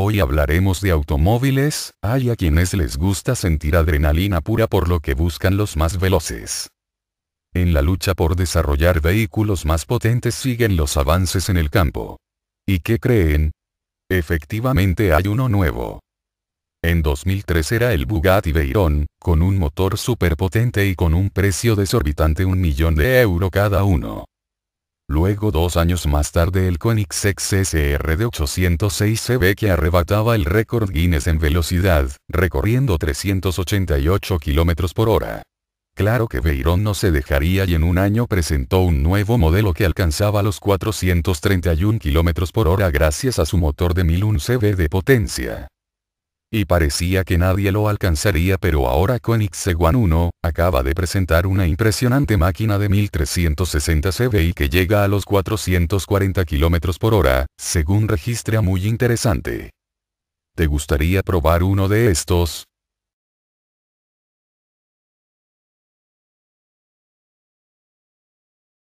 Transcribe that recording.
Hoy hablaremos de automóviles, hay a quienes les gusta sentir adrenalina pura por lo que buscan los más veloces. En la lucha por desarrollar vehículos más potentes siguen los avances en el campo. ¿Y qué creen? Efectivamente hay uno nuevo. En 2003 era el Bugatti Veyron, con un motor superpotente y con un precio desorbitante un millón de euro cada uno. Luego dos años más tarde el Koenigsegg CSR de 806 CB que arrebataba el récord Guinness en velocidad, recorriendo 388 km por hora. Claro que Veyron no se dejaría y en un año presentó un nuevo modelo que alcanzaba los 431 km por hora gracias a su motor de 1001 CV de potencia y parecía que nadie lo alcanzaría pero ahora Koenigsegg 1 acaba de presentar una impresionante máquina de 1360 y que llega a los 440 km por hora, según registra muy interesante. ¿Te gustaría probar uno de estos?